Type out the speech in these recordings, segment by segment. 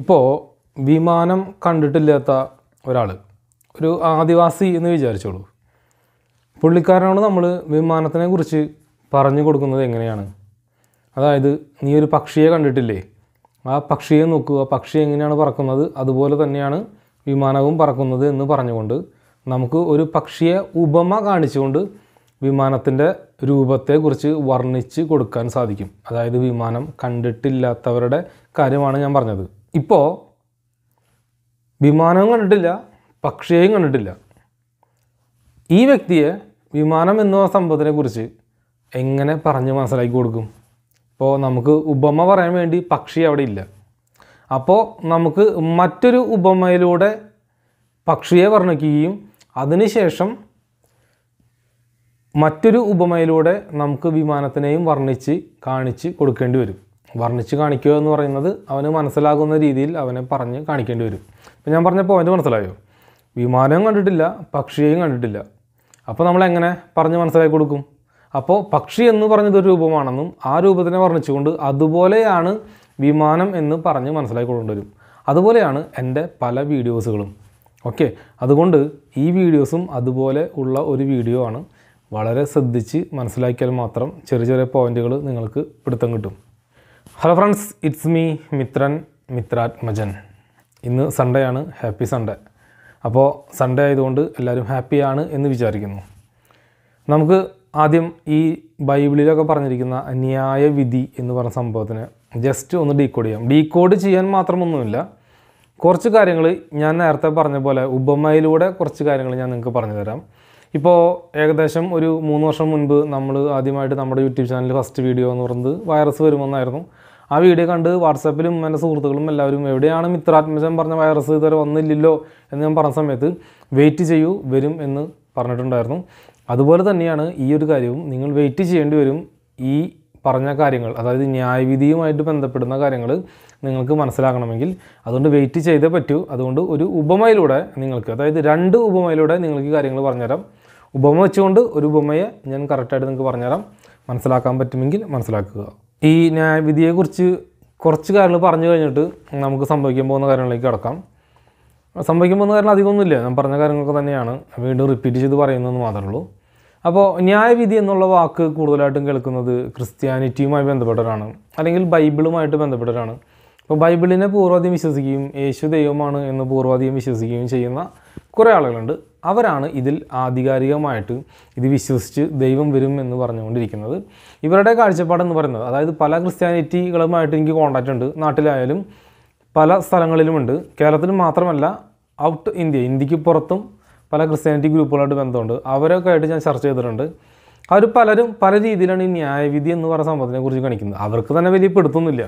ഇപ്പോൾ വിമാനം കണ്ടിട്ടില്ലാത്ത ഒരാൾ ഒരു ആദിവാസി എന്ന് വിചാരിച്ചോളൂ പുള്ളിക്കാരനോട് നമ്മൾ വിമാനത്തിനെ കുറിച്ച് പറഞ്ഞു കൊടുക്കുന്നത് എങ്ങനെയാണ് അതായത് നീ ഒരു പക്ഷിയെ കണ്ടിട്ടില്ലേ ആ പക്ഷിയെ നോക്കുക പക്ഷി എങ്ങനെയാണ് പറക്കുന്നത് അതുപോലെ തന്നെയാണ് വിമാനവും പറക്കുന്നത് എന്ന് പറഞ്ഞുകൊണ്ട് നമുക്ക് ഒരു പക്ഷിയെ ഉപമ കാണിച്ചുകൊണ്ട് വിമാനത്തിൻ്റെ രൂപത്തെക്കുറിച്ച് വർണ്ണിച്ച് കൊടുക്കാൻ സാധിക്കും അതായത് വിമാനം കണ്ടിട്ടില്ലാത്തവരുടെ കാര്യമാണ് ഞാൻ പറഞ്ഞത് ഇപ്പോൾ വിമാനവും കണ്ടിട്ടില്ല പക്ഷിയെയും കണ്ടിട്ടില്ല ഈ വ്യക്തിയെ വിമാനം എന്ന കുറിച്ച് എങ്ങനെ പറഞ്ഞ് മനസ്സിലാക്കി കൊടുക്കും ഇപ്പോൾ നമുക്ക് ഉപമ പറയാൻ വേണ്ടി പക്ഷി അവിടെ ഇല്ല അപ്പോൾ നമുക്ക് മറ്റൊരു ഉപമയിലൂടെ പക്ഷിയെ വർണ്ണിക്കുകയും അതിനുശേഷം മറ്റൊരു ഉപമയിലൂടെ നമുക്ക് വിമാനത്തിനെയും വർണ്ണിച്ച് കാണിച്ച് കൊടുക്കേണ്ടി വരും വർണ്ണിച്ച് കാണിക്കുക എന്ന് പറയുന്നത് അവന് മനസ്സിലാകുന്ന രീതിയിൽ അവനെ പറഞ്ഞ് കാണിക്കേണ്ടി വരും ഇപ്പം ഞാൻ പറഞ്ഞ പോയിൻ്റ് മനസ്സിലായോ വിമാനവും കണ്ടിട്ടില്ല പക്ഷിയെയും കണ്ടിട്ടില്ല അപ്പോൾ നമ്മൾ എങ്ങനെ പറഞ്ഞ് മനസ്സിലാക്കി കൊടുക്കും അപ്പോൾ പക്ഷി എന്ന് പറഞ്ഞതൊരു രൂപമാണെന്നും ആ രൂപത്തിനെ വർണ്ണിച്ചുകൊണ്ട് അതുപോലെയാണ് വിമാനം എന്ന് പറഞ്ഞ് മനസ്സിലാക്കി വരും അതുപോലെയാണ് എൻ്റെ പല വീഡിയോസുകളും ഓക്കെ അതുകൊണ്ട് ഈ വീഡിയോസും അതുപോലെ ഉള്ള ഒരു വീഡിയോ ആണ് വളരെ ശ്രദ്ധിച്ച് മനസ്സിലാക്കിയാൽ മാത്രം ചെറിയ ചെറിയ പോയിൻറ്റുകൾ നിങ്ങൾക്ക് പിടുത്തം കിട്ടും hello friends it's me Mithran Mithrathmajan ഇന്ന് സൺഡേ ആണ് ഹാപ്പി സൺഡേ അപ്പോൾ സൺഡേ ആയതുകൊണ്ട് എല്ലാവരും ഹാപ്പിയാണ് എന്ന് വിചാരിക്കുന്നു നമുക്ക് ആദ്യം ഈ ബൈബിളിലൊക്കെ പറഞ്ഞിരിക്കുന്ന വിധി എന്ന് പറഞ്ഞ സംഭവത്തിന് ജസ്റ്റ് ഒന്ന് ഡീകോഡ് ചെയ്യാം ഡീകോഡ് ചെയ്യാൻ മാത്രമൊന്നുമില്ല കുറച്ച് കാര്യങ്ങൾ ഞാൻ നേരത്തെ പറഞ്ഞ പോലെ ഉപമയിലൂടെ കുറച്ച് കാര്യങ്ങൾ ഞാൻ നിങ്ങൾക്ക് പറഞ്ഞു തരാം ഇപ്പോൾ ഏകദേശം ഒരു മൂന്ന് വർഷം മുൻപ് നമ്മൾ ആദ്യമായിട്ട് നമ്മുടെ യൂട്യൂബ് ചാനൽ ഫസ്റ്റ് വീഡിയോ എന്ന് പറയുന്നത് വൈറസ് വരുമെന്നായിരുന്നു ആ വീഡിയോ കണ്ട് വാട്സാപ്പിലും എൻ്റെ സുഹൃത്തുക്കളും എല്ലാവരും എവിടെയാണ് മിത്രാത്മജം പറഞ്ഞ വൈറസ് ഇതുവരെ വന്നില്ലല്ലോ എന്ന് ഞാൻ പറഞ്ഞ സമയത്ത് വെയിറ്റ് ചെയ്യൂ വരും എന്ന് പറഞ്ഞിട്ടുണ്ടായിരുന്നു അതുപോലെ തന്നെയാണ് ഈ ഒരു കാര്യവും നിങ്ങൾ വെയിറ്റ് ചെയ്യേണ്ടി വരും ഈ പറഞ്ഞ കാര്യങ്ങൾ അതായത് ന്യായവിധിയുമായിട്ട് ബന്ധപ്പെടുന്ന കാര്യങ്ങൾ നിങ്ങൾക്ക് മനസ്സിലാക്കണമെങ്കിൽ അതുകൊണ്ട് വെയിറ്റ് ചെയ്തേ പറ്റൂ അതുകൊണ്ട് ഒരു ഉപമയിലൂടെ നിങ്ങൾക്ക് അതായത് രണ്ട് ഉപമയിലൂടെ നിങ്ങൾക്ക് കാര്യങ്ങൾ പറഞ്ഞുതരാം ഉപമ വെച്ചുകൊണ്ട് ഒരു ഉപമയെ ഞാൻ കറക്റ്റായിട്ട് നിങ്ങൾക്ക് പറഞ്ഞുതരാം മനസ്സിലാക്കാൻ പറ്റുമെങ്കിൽ മനസ്സിലാക്കുക ഈ ന്യായവിധിയെക്കുറിച്ച് കുറച്ച് കാര്യങ്ങൾ പറഞ്ഞു കഴിഞ്ഞിട്ട് നമുക്ക് സംഭവിക്കാൻ പോകുന്ന കാര്യങ്ങളിലേക്ക് കിടക്കാം സംഭവിക്കാൻ പോകുന്ന കാര്യങ്ങൾ അധികമൊന്നുമില്ല ഞാൻ പറഞ്ഞ കാര്യങ്ങളൊക്കെ തന്നെയാണ് വീണ്ടും റിപ്പീറ്റ് ചെയ്ത് പറയുന്നതെന്ന് മാത്രമേ ഉള്ളൂ അപ്പോൾ ന്യായവിധി എന്നുള്ള വാക്ക് കൂടുതലായിട്ടും കേൾക്കുന്നത് ക്രിസ്ത്യാനിറ്റിയുമായി ബന്ധപ്പെട്ടവരാണ് അല്ലെങ്കിൽ ബൈബിളുമായിട്ട് ബന്ധപ്പെട്ടവരാണ് ഇപ്പോൾ ബൈബിളിനെ പൂർവാധികം വിശ്വസിക്കുകയും യേശു ദൈവമാണ് എന്ന് പൂർവാധികം വിശ്വസിക്കുകയും ചെയ്യുന്ന കുറേ ആളുകളുണ്ട് അവരാണ് ഇതിൽ ആധികാരികമായിട്ട് ഇത് വിശ്വസിച്ച് ദൈവം വരും എന്ന് പറഞ്ഞുകൊണ്ടിരിക്കുന്നത് ഇവരുടെ കാഴ്ചപ്പാടെന്ന് പറയുന്നത് അതായത് പല ക്രിസ്ത്യാനിറ്റികളുമായിട്ട് എനിക്ക് കോണ്ടാക്റ്റ് ഉണ്ട് നാട്ടിലായാലും പല സ്ഥലങ്ങളിലുമുണ്ട് കേരളത്തിൽ മാത്രമല്ല ഔട്ട് ഇന്ത്യ ഇന്ത്യക്ക് പുറത്തും പല ക്രിസ്ത്യാനിറ്റി ഗ്രൂപ്പുകളായിട്ട് ബന്ധമുണ്ട് അവരൊക്കെ ആയിട്ട് ഞാൻ ചർച്ച ചെയ്തിട്ടുണ്ട് അവർ പലരും പല രീതിയിലാണ് ഈ ന്യായവിധി എന്ന് പറയുന്ന സംഭവത്തിനെ കുറിച്ച് കാണിക്കുന്നത് അവർക്ക് തന്നെ വലിയ പെടുത്തുന്നില്ല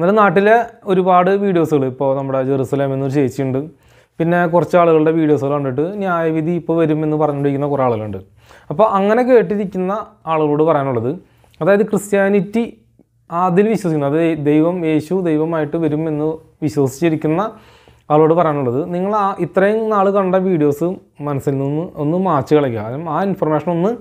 എന്നാലും നാട്ടിലെ ഒരുപാട് വീഡിയോസുകൾ ഇപ്പോൾ നമ്മുടെ ജെറുസലേം എന്നൊരു ചേച്ചിയുണ്ട് പിന്നെ കുറച്ച് ആളുകളുടെ വീഡിയോസുകൾ കണ്ടിട്ട് ന്യായവിധി ഇപ്പോൾ വരുമെന്ന് പറഞ്ഞുകൊണ്ടിരിക്കുന്ന കുറേ ആളുകളുണ്ട് അപ്പോൾ അങ്ങനെ കേട്ടിരിക്കുന്ന ആളുകളോട് പറയാനുള്ളത് അതായത് ക്രിസ്ത്യാനിറ്റി അതിൽ വിശ്വസിക്കുന്നു അത് ദൈവം യേശു ദൈവമായിട്ട് വരും എന്ന് വിശ്വസിച്ചിരിക്കുന്ന ആളോട് പറയാനുള്ളത് നിങ്ങൾ ആ ഇത്രയും നാൾ കണ്ട വീഡിയോസ് മനസ്സിൽ നിന്ന് ഒന്ന് മാറ്റി കളയുക ആ ഇൻഫർമേഷൻ ഒന്ന്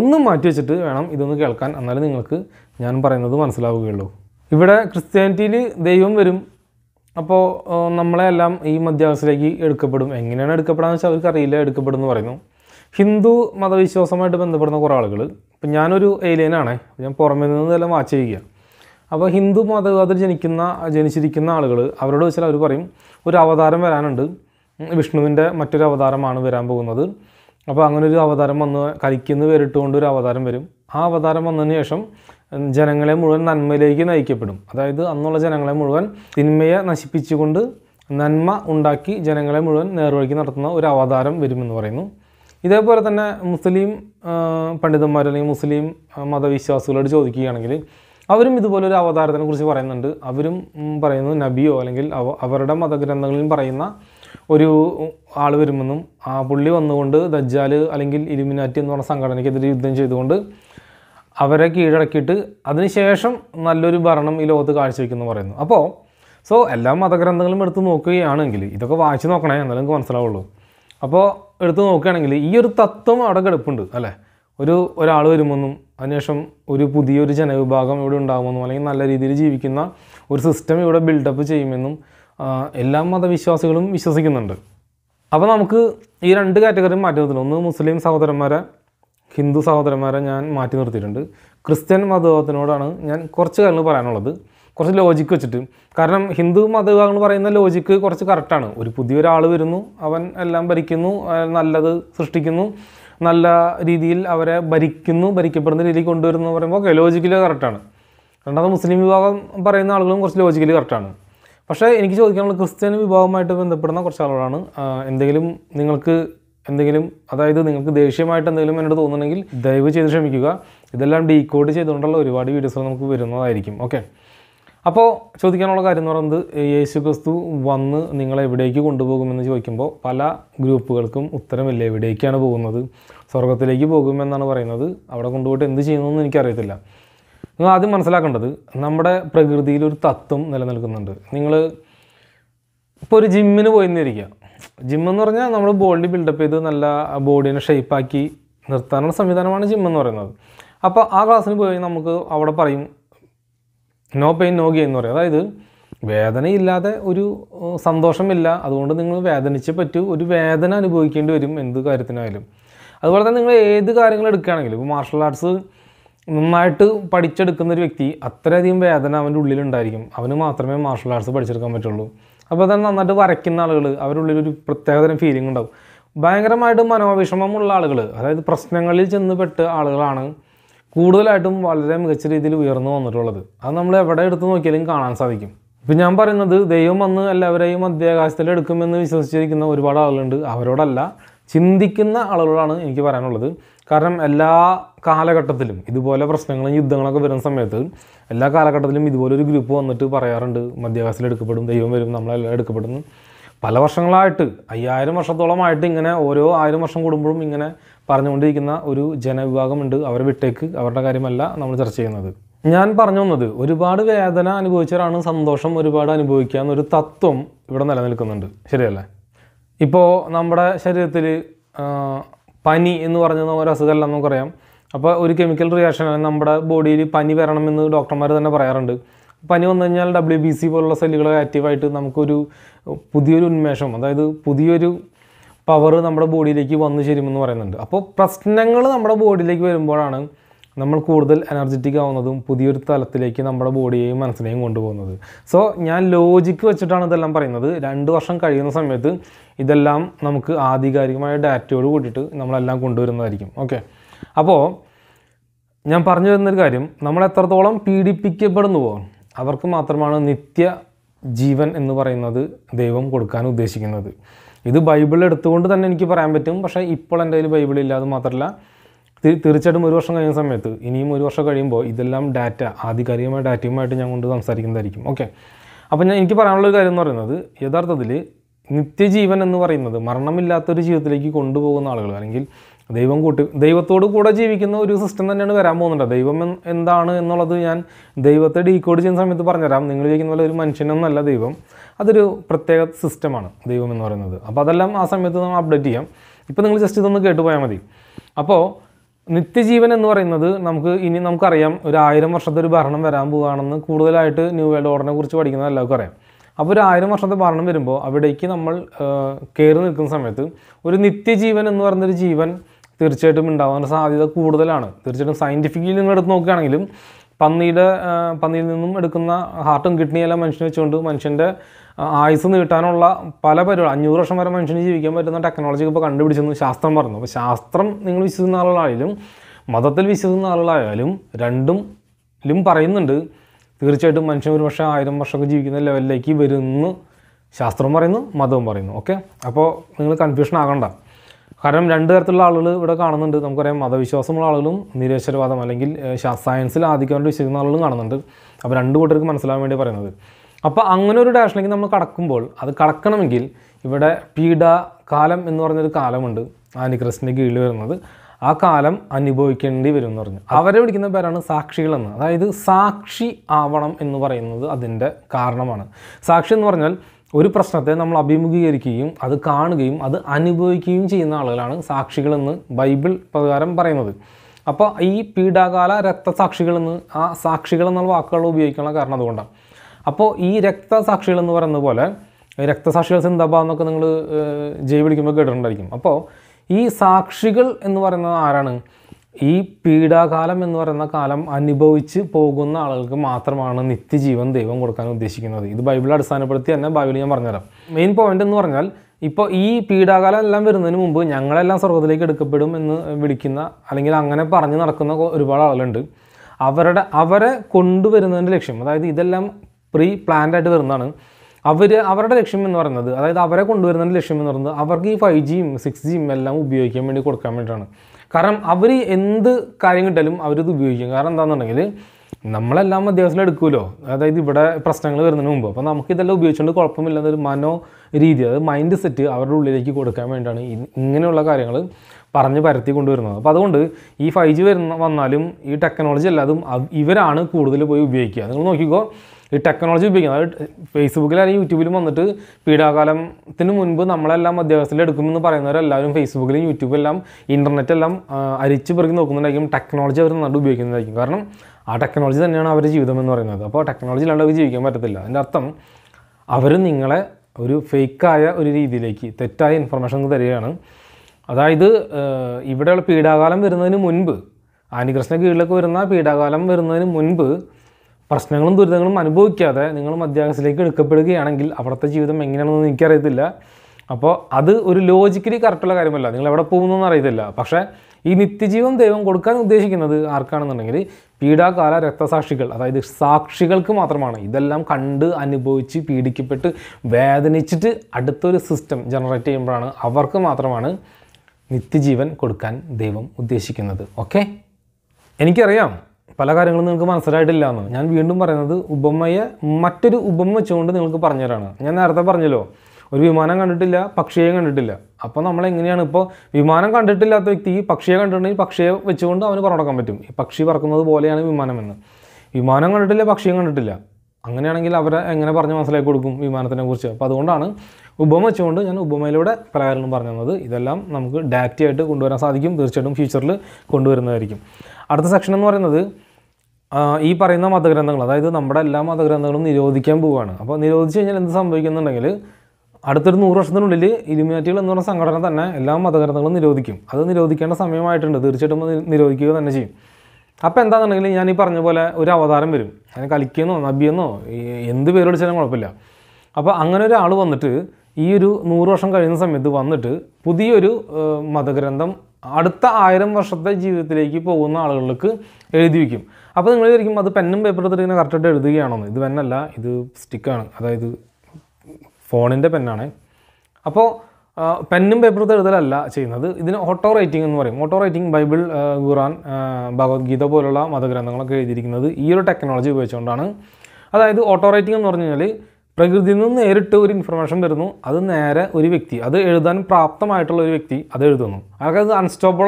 ഒന്ന് മാറ്റി വെച്ചിട്ട് വേണം ഇതൊന്ന് കേൾക്കാൻ എന്നാലും നിങ്ങൾക്ക് ഞാൻ പറയുന്നത് മനസ്സിലാവുകയുള്ളൂ ഇവിടെ ക്രിസ്ത്യാനിറ്റിയിൽ ദൈവം വരും അപ്പോൾ നമ്മളെല്ലാം ഈ മധ്യാവസ്ഥയിലേക്ക് എടുക്കപ്പെടും എങ്ങനെയാണ് എടുക്കപ്പെടാന്ന് വെച്ചാൽ അവർക്ക് അറിയില്ല എടുക്കപ്പെടും പറയുന്നു ഹിന്ദു മതവിശ്വാസമായിട്ട് ബന്ധപ്പെടുന്ന കുറേ ആളുകൾ ഇപ്പം ഞാനൊരു ഏലിയനാണേ ഞാൻ പുറമേ നിന്ന് എല്ലാം വാച്ച് ചെയ്യുക അപ്പോൾ ഹിന്ദു മതവാദി ജനിക്കുന്ന ജനിച്ചിരിക്കുന്ന ആളുകൾ അവരോട് വെച്ചാൽ അവർ പറയും ഒരു അവതാരം വരാനുണ്ട് വിഷ്ണുവിൻ്റെ മറ്റൊരു അവതാരമാണ് വരാൻ പോകുന്നത് അപ്പോൾ അങ്ങനെ ഒരു അവതാരം വന്ന് കരിക്കുന്ന പേരിട്ടുകൊണ്ട് ഒരു അവതാരം വരും ആ അവതാരം വന്നതിന് ശേഷം ജനങ്ങളെ മുഴുവൻ നന്മയിലേക്ക് നയിക്കപ്പെടും അതായത് അന്നുള്ള ജനങ്ങളെ മുഴുവൻ തിന്മയെ നശിപ്പിച്ചുകൊണ്ട് നന്മ ഉണ്ടാക്കി ജനങ്ങളെ മുഴുവൻ നേർവഴിക്ക് നടത്തുന്ന ഒരു അവതാരം വരുമെന്ന് പറയുന്നു ഇതേപോലെ തന്നെ മുസ്ലിം പണ്ഡിതന്മാർ അല്ലെങ്കിൽ മുസ്ലിം മതവിശ്വാസികളോട് ചോദിക്കുകയാണെങ്കിൽ അവരും ഇതുപോലെ ഒരു അവതാരത്തിനെ കുറിച്ച് പറയുന്നുണ്ട് അവരും പറയുന്നു നബിയോ അല്ലെങ്കിൽ അവരുടെ മതഗ്രന്ഥങ്ങളിൽ പറയുന്ന ഒരു ആൾ വരുമെന്നും ആ പുള്ളി വന്നുകൊണ്ട് ദജ്ജാൽ അല്ലെങ്കിൽ ഇലുമിനാറ്റി എന്ന് പറഞ്ഞ സംഘടനയ്ക്കെതിരെ യുദ്ധം ചെയ്തുകൊണ്ട് അവരെ കീഴടക്കിയിട്ട് അതിനുശേഷം നല്ലൊരു ഭരണം ഈ ലോകത്ത് കാഴ്ചവെക്കുന്നു പറയുന്നു അപ്പോൾ സോ എല്ലാ മതഗ്രന്ഥങ്ങളും എടുത്ത് നോക്കുകയാണെങ്കിൽ ഇതൊക്കെ വായിച്ച് നോക്കണേ എന്നാലും നമുക്ക് മനസ്സിലാവുള്ളൂ അപ്പോൾ എടുത്ത് നോക്കുകയാണെങ്കിൽ ഈ ഒരു തത്വം അവിടെ കിടപ്പുണ്ട് അല്ലേ ഒരു ഒരാൾ വരുമെന്നും അതിനുശേഷം ഒരു പുതിയൊരു ജനവിഭാഗം ഇവിടെ ഉണ്ടാകുമെന്നും അല്ലെങ്കിൽ നല്ല രീതിയിൽ ജീവിക്കുന്ന ഒരു സിസ്റ്റം ഇവിടെ ബിൽഡപ്പ് ചെയ്യുമെന്നും എല്ലാ മതവിശ്വാസികളും വിശ്വസിക്കുന്നുണ്ട് അപ്പോൾ നമുക്ക് ഈ രണ്ട് കാറ്റഗറിയും മാറ്റി ഒന്ന് മുസ്ലിം സഹോദരന്മാരെ ഹിന്ദു സഹോദരന്മാരെ ഞാൻ മാറ്റി നിർത്തിയിട്ടുണ്ട് ക്രിസ്ത്യൻ മതവിഭാഗത്തിനോടാണ് ഞാൻ കുറച്ച് കാര്യങ്ങൾ പറയാനുള്ളത് കുറച്ച് ലോജിക്ക് വെച്ചിട്ട് കാരണം ഹിന്ദു മതവിഭാഗങ്ങൾ പറയുന്ന ലോജിക്ക് കുറച്ച് കറക്റ്റാണ് ഒരു പുതിയൊരാൾ വരുന്നു അവൻ എല്ലാം ഭരിക്കുന്നു നല്ലത് സൃഷ്ടിക്കുന്നു നല്ല രീതിയിൽ അവരെ ഭരിക്കുന്നു ഭരിക്കപ്പെടുന്ന രീതിയിൽ കൊണ്ടുവരുന്നു എന്ന് പറയുമ്പോൾ ഓക്കെ ലോജിക്കലി കറക്റ്റാണ് രണ്ടാമത് മുസ്ലിം വിഭാഗം പറയുന്ന ആളുകളും കുറച്ച് ലോജിക്കലി കറക്റ്റാണ് പക്ഷേ എനിക്ക് ചോദിക്കാനുള്ള ക്രിസ്ത്യൻ വിഭാഗമായിട്ട് ബന്ധപ്പെടുന്ന കുറച്ച് ആളുകളാണ് എന്തെങ്കിലും നിങ്ങൾക്ക് എന്തെങ്കിലും അതായത് നിങ്ങൾക്ക് ദേഷ്യമായിട്ട് എന്തെങ്കിലും എന്നോട് തോന്നുന്നുണ്ടെങ്കിൽ ദയവ് ചെയ്ത് ക്ഷമിക്കുക ഇതെല്ലാം ഡീകോഡ് ചെയ്തുകൊണ്ടുള്ള ഒരുപാട് വീഡിയോസ് നമുക്ക് വരുന്നതായിരിക്കും ഓക്കെ അപ്പോൾ ചോദിക്കാനുള്ള കാര്യം എന്ന് പറയുന്നത് യേശു ക്രിസ്തു വന്ന് നിങ്ങളെ എവിടേക്ക് കൊണ്ടുപോകുമെന്ന് ചോദിക്കുമ്പോൾ പല ഗ്രൂപ്പുകൾക്കും ഉത്തരമില്ല എവിടേക്കാണ് പോകുന്നത് സ്വർഗത്തിലേക്ക് പോകുമെന്നാണ് പറയുന്നത് അവിടെ കൊണ്ടുപോയിട്ട് എന്ത് ചെയ്യുന്നതെന്ന് എനിക്കറിയത്തില്ല നിങ്ങൾ ആദ്യം മനസ്സിലാക്കേണ്ടത് നമ്മുടെ പ്രകൃതിയിൽ ഒരു തത്വം നിലനിൽക്കുന്നുണ്ട് നിങ്ങൾ ഇപ്പോൾ ഒരു ജിമ്മിന് പോയി ജിം എന്ന് പറഞ്ഞാൽ നമ്മൾ ബോഡി ബിൽഡപ്പ് ചെയ്ത് നല്ല ബോഡീനെ ഷേപ്പാക്കി നിർത്താനുള്ള സംവിധാനമാണ് ജിം എന്ന് പറയുന്നത് അപ്പോൾ ആ ക്ലാസ്സിന് പോയി നമുക്ക് അവിടെ പറയും നോ പെയിൻ നോ ഗെയിൻ എന്ന് പറയും അതായത് വേദനയില്ലാതെ ഒരു സന്തോഷമില്ല അതുകൊണ്ട് നിങ്ങൾ വേദനിച്ച് പറ്റൂ ഒരു വേദന അനുഭവിക്കേണ്ടി വരും എന്ത് കാര്യത്തിനായാലും അതുപോലെ തന്നെ നിങ്ങൾ ഏത് കാര്യങ്ങൾ എടുക്കുകയാണെങ്കിലും ഇപ്പോൾ മാർഷൽ ആർട്സ് നന്നായിട്ട് പഠിച്ചെടുക്കുന്ന ഒരു വ്യക്തി അത്രയധികം വേദന അവൻ്റെ ഉള്ളിലുണ്ടായിരിക്കും അവന് മാത്രമേ മാർഷൽ ആർട്സ് പഠിച്ചെടുക്കാൻ പറ്റുള്ളൂ അപ്പോൾ തന്നെ നന്നായിട്ട് വരയ്ക്കുന്ന ആളുകൾ അവരുള്ളിൽ ഒരു പ്രത്യേകതരം ഫീലിംഗ് ഉണ്ടാവും ഭയങ്കരമായിട്ട് മനോവിഷമമുള്ള ആളുകൾ അതായത് പ്രശ്നങ്ങളിൽ ചെന്ന് പെട്ട ആളുകളാണ് കൂടുതലായിട്ടും വളരെ മികച്ച രീതിയിൽ ഉയർന്നു വന്നിട്ടുള്ളത് അത് നമ്മൾ എവിടെ എടുത്ത് നോക്കിയാലും കാണാൻ സാധിക്കും ഇപ്പം ഞാൻ പറയുന്നത് ദൈവം വന്ന് എല്ലാവരെയും മധ്യാകാശത്തിൽ എടുക്കുമെന്ന് വിശ്വസിച്ചിരിക്കുന്ന ഒരുപാട് ആളുകളുണ്ട് അവരോടല്ല ചിന്തിക്കുന്ന ആളുകളാണ് എനിക്ക് പറയാനുള്ളത് കാരണം എല്ലാ കാലഘട്ടത്തിലും ഇതുപോലെ പ്രശ്നങ്ങളും യുദ്ധങ്ങളൊക്കെ വരുന്ന സമയത്ത് എല്ലാ കാലഘട്ടത്തിലും ഇതുപോലെ ഒരു ഗ്രൂപ്പ് വന്നിട്ട് പറയാറുണ്ട് മധ്യകാലത്തിൽ എടുക്കപ്പെടും ദൈവം വരും നമ്മളെല്ലാം എടുക്കപ്പെടുന്നു പല വർഷങ്ങളായിട്ട് അയ്യായിരം വർഷത്തോളമായിട്ട് ഇങ്ങനെ ഓരോ ആയിരം വർഷം കൂടുമ്പോഴും ഇങ്ങനെ പറഞ്ഞുകൊണ്ടിരിക്കുന്ന ഒരു ജനവിഭാഗമുണ്ട് അവരെ വിട്ടേക്ക് അവരുടെ കാര്യമല്ല നമ്മൾ ചർച്ച ചെയ്യുന്നത് ഞാൻ പറഞ്ഞു വന്നത് ഒരുപാട് വേദന അനുഭവിച്ചവരാണ് സന്തോഷം ഒരുപാട് അനുഭവിക്കുക എന്നൊരു തത്വം ഇവിടെ നിലനിൽക്കുന്നുണ്ട് ശരിയല്ലേ ഇപ്പോൾ നമ്മുടെ ശരീരത്തിൽ പനി എന്ന് പറഞ്ഞ ഒരു അസുഖമല്ല നമുക്കറിയാം അപ്പോൾ ഒരു കെമിക്കൽ റിയാക്ഷൻ നമ്മുടെ ബോഡിയിൽ പനി വരണമെന്ന് ഡോക്ടർമാർ തന്നെ പറയാറുണ്ട് പനി വന്നു കഴിഞ്ഞാൽ ഡബ്ല്യു ബി സി പോലുള്ള സെല്ലുകൾ ആക്റ്റീവായിട്ട് നമുക്കൊരു പുതിയൊരു ഉന്മേഷം അതായത് പുതിയൊരു പവർ നമ്മുടെ ബോഡിയിലേക്ക് വന്നു ചേരുമെന്ന് പറയുന്നുണ്ട് അപ്പോൾ പ്രശ്നങ്ങൾ നമ്മുടെ ബോഡിയിലേക്ക് വരുമ്പോഴാണ് നമ്മൾ കൂടുതൽ എനർജറ്റിക് ആവുന്നതും പുതിയൊരു തലത്തിലേക്ക് നമ്മുടെ ബോഡിയെയും മനസ്സിനെയും കൊണ്ടുപോകുന്നത് സോ ഞാൻ ലോജിക്ക് വെച്ചിട്ടാണ് ഇതെല്ലാം പറയുന്നത് രണ്ട് വർഷം കഴിയുന്ന സമയത്ത് ഇതെല്ലാം നമുക്ക് ആധികാരികമായ ഡാറ്റയോട് കൂട്ടിയിട്ട് നമ്മളെല്ലാം കൊണ്ടുവരുന്നതായിരിക്കും ഓക്കെ അപ്പോൾ ഞാൻ പറഞ്ഞു തരുന്നൊരു കാര്യം നമ്മൾ എത്രത്തോളം പീഡിപ്പിക്കപ്പെടുന്നുവോ അവർക്ക് മാത്രമാണ് നിത്യ ജീവൻ എന്ന് പറയുന്നത് ദൈവം കൊടുക്കാൻ ഉദ്ദേശിക്കുന്നത് ഇത് ബൈബിൾ എടുത്തുകൊണ്ട് തന്നെ എനിക്ക് പറയാൻ പറ്റും പക്ഷേ ഇപ്പോൾ എൻ്റെ കയ്യിൽ ബൈബിൾ ഇല്ല അത് മാത്രമല്ല തീർച്ചയായിട്ടും ഒരു വർഷം കഴിയുന്ന സമയത്ത് ഇനിയും ഒരു വർഷം കഴിയുമ്പോൾ ഇതെല്ലാം ഡാറ്റ ആധികാരികമായ ഡാറ്റയുമായിട്ട് ഞാൻ കൊണ്ട് സംസാരിക്കുന്നതായിരിക്കും ഓക്കെ അപ്പോൾ ഞാൻ എനിക്ക് പറയാനുള്ള ഒരു കാര്യം എന്ന് പറയുന്നത് യഥാർത്ഥത്തിൽ നിത്യജീവൻ എന്ന് പറയുന്നത് മരണമില്ലാത്തൊരു ജീവിതത്തിലേക്ക് കൊണ്ടുപോകുന്ന ആളുകൾ അല്ലെങ്കിൽ ദൈവം കൂട്ടി ദൈവത്തോട് കൂടെ ജീവിക്കുന്ന ഒരു സിസ്റ്റം തന്നെയാണ് വരാൻ പോകുന്നുണ്ട് ദൈവം എന്താണ് എന്നുള്ളത് ഞാൻ ദൈവത്തെ ഡീകോഡ് ചെയ്യുന്ന സമയത്ത് പറഞ്ഞുതരാം നിങ്ങൾ ജീവിക്കുന്ന പോലെ ഒരു മനുഷ്യനൊന്നല്ല ദൈവം അതൊരു പ്രത്യേക സിസ്റ്റമാണ് ദൈവം എന്ന് പറയുന്നത് അപ്പോൾ അതെല്ലാം ആ സമയത്ത് നമ്മൾ അപ്ഡേറ്റ് ചെയ്യാം ഇപ്പോൾ നിങ്ങൾ ജസ്റ്റ് ഇതൊന്ന് കേട്ട് മതി അപ്പോൾ നിത്യജീവൻ എന്ന് പറയുന്നത് നമുക്ക് ഇനി നമുക്കറിയാം ഒരു ആയിരം വർഷത്തെ ഒരു ഭരണം വരാൻ പോവുകയാണെന്ന് കൂടുതലായിട്ട് ന്യൂ വേൾഡ് ഓർഡറിനെ കുറിച്ച് പഠിക്കുന്നത് എല്ലാവർക്കും അറിയാം അപ്പോൾ ഒരു ആയിരം വർഷത്തെ ഭരണം വരുമ്പോൾ അവിടേക്ക് നമ്മൾ കയറി നിൽക്കുന്ന സമയത്ത് ഒരു നിത്യജീവൻ എന്ന് പറയുന്നൊരു ജീവൻ തീർച്ചയായിട്ടും ഉണ്ടാകാൻ സാധ്യത കൂടുതലാണ് തീർച്ചയായിട്ടും സയൻറ്റിഫിക്കലി നിങ്ങൾ എടുത്ത് നോക്കുകയാണെങ്കിലും പന്നിയുടെ പന്നിയിൽ നിന്നും എടുക്കുന്ന ഹാർട്ടും കിഡ്നിയെല്ലാം മനുഷ്യനെ വെച്ചുകൊണ്ട് മനുഷ്യൻ്റെ ആയുസ് നീട്ടാനുള്ള പല പരിപാടി അഞ്ഞൂറ് വർഷം വരെ മനുഷ്യന് ജീവിക്കാൻ പറ്റുന്ന ടെക്നോളജി ഇപ്പോൾ കണ്ടുപിടിച്ചെന്ന് ശാസ്ത്രം പറഞ്ഞു അപ്പോൾ ശാസ്ത്രം നിങ്ങൾ വിശ്വസിക്കുന്ന ആളുകളായാലും മതത്തിൽ വിശ്വസിക്കുന്ന ആളുകളായാലും രണ്ടും പറയുന്നുണ്ട് തീർച്ചയായിട്ടും മനുഷ്യൻ ഒരു പക്ഷേ ആയിരം വർഷമൊക്കെ ജീവിക്കുന്ന ലെവലിലേക്ക് വരുന്ന ശാസ്ത്രം പറയുന്നു മതവും പറയുന്നു ഓക്കെ അപ്പോൾ നിങ്ങൾ കൺഫ്യൂഷൻ ആകണ്ട കാരണം രണ്ട് തരത്തിലുള്ള ആളുകൾ ഇവിടെ കാണുന്നുണ്ട് നമുക്കറിയാം മതവിശ്വാസമുള്ള ആളുകളും നിരീശ്വരവാദം അല്ലെങ്കിൽ സയൻസിൽ ആധികാരം വിശ്വസിക്കുന്ന ആളുകളും കാണുന്നുണ്ട് അപ്പോൾ രണ്ട് കൂട്ടർക്ക് മനസ്സിലാകാൻ വേണ്ടി പറയുന്നത് അപ്പോൾ അങ്ങനെ ഒരു ഡാഷിലേക്ക് നമ്മൾ കടക്കുമ്പോൾ അത് കടക്കണമെങ്കിൽ ഇവിടെ പീഡ കാലം എന്ന് പറഞ്ഞൊരു കാലമുണ്ട് ആനിക്രസ്റ്റിൻ്റെ കീഴിൽ വരുന്നത് ആ കാലം അനുഭവിക്കേണ്ടി വരും എന്ന് പറഞ്ഞു അവരെ വിളിക്കുന്ന പേരാണ് സാക്ഷികളെന്ന് അതായത് സാക്ഷി ആവണം എന്ന് പറയുന്നത് അതിൻ്റെ കാരണമാണ് സാക്ഷി എന്ന് പറഞ്ഞാൽ ഒരു പ്രശ്നത്തെ നമ്മൾ അഭിമുഖീകരിക്കുകയും അത് കാണുകയും അത് അനുഭവിക്കുകയും ചെയ്യുന്ന ആളുകളാണ് സാക്ഷികളെന്ന് ബൈബിൾ പ്രകാരം പറയുന്നത് അപ്പോൾ ഈ പീഡാകാല രക്തസാക്ഷികളെന്ന് ആ സാക്ഷികളെന്നുള്ള വാക്കുകൾ ഉപയോഗിക്കാനുള്ള കാരണം അതുകൊണ്ടാണ് അപ്പോൾ ഈ രക്തസാക്ഷികൾ എന്ന് പറയുന്ന പോലെ രക്തസാക്ഷികൾ സിന്ദബ എന്നൊക്കെ നിങ്ങൾ ജയ് വിളിക്കുമ്പോൾ കേട്ടിട്ടുണ്ടായിരിക്കും അപ്പോൾ ഈ സാക്ഷികൾ എന്ന് പറയുന്നത് ആരാണ് ഈ പീഡാകാലം എന്ന് പറയുന്ന കാലം അനുഭവിച്ച് പോകുന്ന ആളുകൾക്ക് മാത്രമാണ് നിത്യജീവൻ ദൈവം കൊടുക്കാൻ ഉദ്ദേശിക്കുന്നത് ഇത് ബൈബിൾ അടിസ്ഥാനപ്പെടുത്തി തന്നെ ബൈബിൾ ഞാൻ പറഞ്ഞുതരാം മെയിൻ പോയിന്റ് എന്ന് പറഞ്ഞാൽ ഇപ്പോൾ ഈ പീഡാകാലം എല്ലാം വരുന്നതിന് മുമ്പ് ഞങ്ങളെല്ലാം സ്വർഗത്തിലേക്ക് എടുക്കപ്പെടും എന്ന് വിളിക്കുന്ന അല്ലെങ്കിൽ അങ്ങനെ പറഞ്ഞു നടക്കുന്ന ഒരുപാട് ആളുകളുണ്ട് അവരുടെ അവരെ കൊണ്ടുവരുന്നതിൻ്റെ ലക്ഷ്യം അതായത് ഇതെല്ലാം പ്രീ പ്ലാൻഡായിട്ട് ആയിട്ട് വരുന്നതാണ് അവർ അവരുടെ ലക്ഷ്യം എന്ന് പറയുന്നത് അതായത് അവരെ കൊണ്ടുവരുന്നതിൻ്റെ ലക്ഷ്യം എന്ന് പറയുന്നത് അവർക്ക് ഈ ഫൈവ് ജിയും സിക്സ് ജിയും എല്ലാം ഉപയോഗിക്കാൻ വേണ്ടി കൊടുക്കാൻ വേണ്ടിയിട്ടാണ് കാരണം അവർ എന്ത് കാര്യം കിട്ടാലും അവരിത് ഉപയോഗിക്കും കാരണം എന്താണെന്നുണ്ടെങ്കിൽ നമ്മളെല്ലാം അത്യാവശ്യം എടുക്കുമല്ലോ അതായത് ഇവിടെ പ്രശ്നങ്ങൾ വരുന്നതിന് മുമ്പ് അപ്പോൾ നമുക്ക് ഉപയോഗിച്ചുകൊണ്ട് കുഴപ്പമില്ലാത്തൊരു മനോ രീതി അതായത് മൈൻഡ് സെറ്റ് അവരുടെ ഉള്ളിലേക്ക് കൊടുക്കാൻ വേണ്ടിയിട്ടാണ് ഇങ്ങനെയുള്ള കാര്യങ്ങൾ പറഞ്ഞ് പരത്തി കൊണ്ടുവരുന്നത് അപ്പോൾ അതുകൊണ്ട് ഈ ഫൈവ് ജി വരുന്ന വന്നാലും ഈ ടെക്നോളജി അല്ലാതും ഇവരാണ് കൂടുതൽ പോയി ഉപയോഗിക്കുക നിങ്ങൾ നോക്കിക്കോ ഈ ടെക്നോളജി ഉപയോഗിക്കുന്നത് ഫേസ്ബുക്കിലായാലും യൂട്യൂബിലും വന്നിട്ട് പീഡാകാലത്തിന് മുൻപ് നമ്മളെല്ലാം അധ്യാപനത്തിൽ എടുക്കുമെന്ന് പറയുന്നവരെല്ലാവരും ഫേസ്ബുക്കിലും എല്ലാം ഇൻ്റർനെറ്റ് എല്ലാം അരിച്ച് പിറകി നോക്കുന്നുണ്ടായിരിക്കും ടെക്നോളജി അവർ നന്നായിട്ട് ഉപയോഗിക്കുന്നതായിരിക്കും കാരണം ആ ടെക്നോളജി തന്നെയാണ് അവരുടെ ജീവിതം എന്ന് പറയുന്നത് അപ്പോൾ ടെക്നോളജി ഇല്ലാണ്ട് അവർ ജീവിക്കാൻ പറ്റത്തില്ല അതിൻ്റെ അർത്ഥം അവർ നിങ്ങളെ ഒരു ഫേക്കായ ഒരു രീതിയിലേക്ക് തെറ്റായ ഇൻഫർമേഷൻ തരികയാണ് അതായത് ഇവിടെയുള്ള പീഡാകാലം വരുന്നതിന് മുൻപ് ആനികൃഷ്ണ കീഴിലൊക്കെ വരുന്ന പീഡാകാലം വരുന്നതിന് മുൻപ് പ്രശ്നങ്ങളും ദുരിതങ്ങളും അനുഭവിക്കാതെ നിങ്ങൾ മധ്യാകാശത്തിലേക്ക് എടുക്കപ്പെടുകയാണെങ്കിൽ അവിടുത്തെ ജീവിതം എങ്ങനെയാണെന്ന് എനിക്കറിയത്തില്ല അപ്പോൾ അത് ഒരു ലോജിക്കലി കറക്റ്റുള്ള കാര്യമല്ല നിങ്ങൾ എവിടെ പോകുന്നൊന്നും അറിയത്തില്ല പക്ഷേ ഈ നിത്യജീവൻ ദൈവം കൊടുക്കാൻ ഉദ്ദേശിക്കുന്നത് ആർക്കാണെന്നുണ്ടെങ്കിൽ പീഡാകാല രക്തസാക്ഷികൾ അതായത് സാക്ഷികൾക്ക് മാത്രമാണ് ഇതെല്ലാം കണ്ട് അനുഭവിച്ച് പീഡിക്കപ്പെട്ട് വേദനിച്ചിട്ട് അടുത്തൊരു സിസ്റ്റം ജനറേറ്റ് ചെയ്യുമ്പോഴാണ് അവർക്ക് മാത്രമാണ് നിത്യജീവൻ കൊടുക്കാൻ ദൈവം ഉദ്ദേശിക്കുന്നത് ഓക്കെ എനിക്കറിയാം പല കാര്യങ്ങളും നിങ്ങൾക്ക് മനസ്സിലായിട്ടില്ല എന്ന് ഞാൻ വീണ്ടും പറയുന്നത് ഉപമയെ മറ്റൊരു ഉപമ വെച്ചുകൊണ്ട് നിങ്ങൾക്ക് പറഞ്ഞുതരാണ് ഞാൻ നേരത്തെ പറഞ്ഞല്ലോ ഒരു വിമാനം കണ്ടിട്ടില്ല പക്ഷിയെ കണ്ടിട്ടില്ല അപ്പോൾ നമ്മൾ എങ്ങനെയാണ് ഇപ്പോൾ വിമാനം കണ്ടിട്ടില്ലാത്ത വ്യക്തി പക്ഷിയെ കണ്ടിട്ടുണ്ടെങ്കിൽ പക്ഷിയെ വെച്ചുകൊണ്ട് അവന് പറഞ്ഞുകൊടുക്കാൻ പറ്റും ഈ പക്ഷി പറക്കുന്നത് പോലെയാണ് എന്ന് വിമാനം കണ്ടിട്ടില്ല പക്ഷിയും കണ്ടിട്ടില്ല അങ്ങനെയാണെങ്കിൽ അവരെ എങ്ങനെ പറഞ്ഞ് മനസ്സിലാക്കി കൊടുക്കും വിമാനത്തിനെ കുറിച്ച് അപ്പോൾ അതുകൊണ്ടാണ് ഉപമ വെച്ചുകൊണ്ട് ഞാൻ ഉപമയിലൂടെ പലകാരണം പറഞ്ഞു തന്നത് ഇതെല്ലാം നമുക്ക് ഡാറ്റയായിട്ട് കൊണ്ടുവരാൻ സാധിക്കും തീർച്ചയായിട്ടും ഫ്യൂച്ചറിൽ കൊണ്ടുവരുന്നതായിരിക്കും അടുത്ത സെക്ഷൻ എന്ന് പറയുന്നത് ഈ പറയുന്ന മതഗ്രന്ഥങ്ങൾ അതായത് നമ്മുടെ എല്ലാ മതഗ്രന്ഥങ്ങളും നിരോധിക്കാൻ പോവുകയാണ് അപ്പോൾ നിരോധിച്ച് കഴിഞ്ഞാൽ എന്ത് സംഭവിക്കുന്നുണ്ടെങ്കിൽ അടുത്തൊരു നൂറ് വർഷത്തിനുള്ളിൽ ഇലുമിനാറ്റികൾ എന്ന് പറഞ്ഞ സംഘടന തന്നെ എല്ലാ മതഗ്രന്ഥങ്ങളും നിരോധിക്കും അത് നിരോധിക്കേണ്ട സമയമായിട്ടുണ്ട് തീർച്ചയായിട്ടും നിരോധിക്കുക തന്നെ ചെയ്യും അപ്പോൾ എന്താണെന്നുണ്ടെങ്കിൽ ഞാൻ ഈ പറഞ്ഞ പോലെ ഒരു അവതാരം വരും ഞാൻ കളിക്കുന്നോ നബിയെന്നോ എന്ത് പേരൊടിച്ചാലും കുഴപ്പമില്ല അപ്പോൾ അങ്ങനെ ഒരാൾ വന്നിട്ട് ഈ ഒരു നൂറ് വർഷം കഴിയുന്ന സമയത്ത് വന്നിട്ട് പുതിയൊരു മതഗ്രന്ഥം അടുത്ത ആയിരം വർഷത്തെ ജീവിതത്തിലേക്ക് പോകുന്ന ആളുകൾക്ക് എഴുതി വയ്ക്കും അപ്പോൾ നിങ്ങൾ വിചാരിക്കും അത് പെന്നും പേപ്പർ എടുത്തിട്ട് ഇങ്ങനെ കറക്റ്റായിട്ട് എഴുതുകയാണെന്ന് ഇത് പെന്നല്ല ഇത് സ്റ്റിക്കാണ് അതായത് ഫോണിൻ്റെ പെന്നാണ് അപ്പോൾ പെന്നും എടുത്ത് എഴുതലല്ല ചെയ്യുന്നത് ഇതിന് ഓട്ടോ റൈറ്റിംഗ് എന്ന് പറയും auto writing Bible Quran Bhagavad Gita പോലുള്ള മതഗ്രന്ഥങ്ങളൊക്കെ എഴുതിയിരിക്കുന്നത് ഈ ഒരു ടെക്നോളജി ഉപയോഗിച്ചുകൊണ്ടാണ് അതായത് ഓട്ടോ റൈറ്റിംഗ് എന്ന് പറഞ്ഞു കഴിഞ്ഞാൽ പ്രകൃതിയിൽ നിന്ന് നേരിട്ട് ഒരു ഇൻഫർമേഷൻ വരുന്നു അത് നേരെ ഒരു വ്യക്തി അത് എഴുതാൻ പ്രാപ്തമായിട്ടുള്ള ഒരു വ്യക്തി അത് എഴുതുന്നു അയാൾക്ക് അത്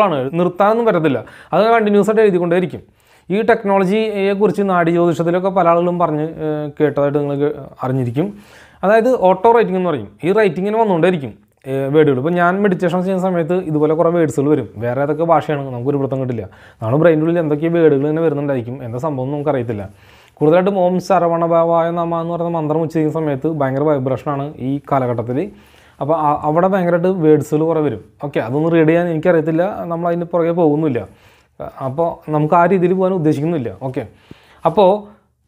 ആണ് നിർത്താനൊന്നും പറ്റത്തില്ല അത് കണ്ടിന്യൂസ് ആയിട്ട് എഴുതിക്കൊണ്ടേയിരിക്കും ഈ കുറിച്ച് നാടി ജ്യോതിഷത്തിലൊക്കെ പല ആളുകളും പറഞ്ഞ് കേട്ടതായിട്ട് നിങ്ങൾ അറിഞ്ഞിരിക്കും അതായത് ഓട്ടോ റൈറ്റിംഗ് എന്ന് പറയും ഈ റൈറ്റിങ്ങിന് വന്നുകൊണ്ടേയിരിക്കും വേർഡുകൾ ഇപ്പോൾ ഞാൻ മെഡിറ്റേഷൻ ചെയ്യുന്ന സമയത്ത് ഇതുപോലെ കുറേ വേഡ്സുകൾ വരും വേറെ ഏതൊക്കെ ഭാഷയാണ് നമുക്കൊരു പിടുത്തം കിട്ടില്ല നമ്മുടെ ബ്രെയിൻ്റെ ഉള്ളിൽ എന്തൊക്കെ വേർഡുകൾ ഇങ്ങനെ വരുന്നുണ്ടായിരിക്കും എന്താ സംഭവം നമുക്കറിയത്തില്ല കൂടുതലായിട്ടും ഓം ശരവണഭാവായ നമ എന്ന് പറയുന്ന മന്ത്രം ഉച്ചരിക്കുന്ന സമയത്ത് ഭയങ്കര വൈബ്രേഷനാണ് ഈ കാലഘട്ടത്തിൽ അപ്പോൾ അവിടെ ഭയങ്കരമായിട്ട് വേഡ്സുകൾ കുറേ വരും ഓക്കെ അതൊന്നും റീഡ് ചെയ്യാൻ എനിക്കറിയത്തില്ല നമ്മൾ അതിന് പുറകെ പോകുന്നില്ല അപ്പോൾ നമുക്ക് ആ രീതിയിൽ പോകാൻ ഉദ്ദേശിക്കുന്നില്ല ഓക്കെ അപ്പോൾ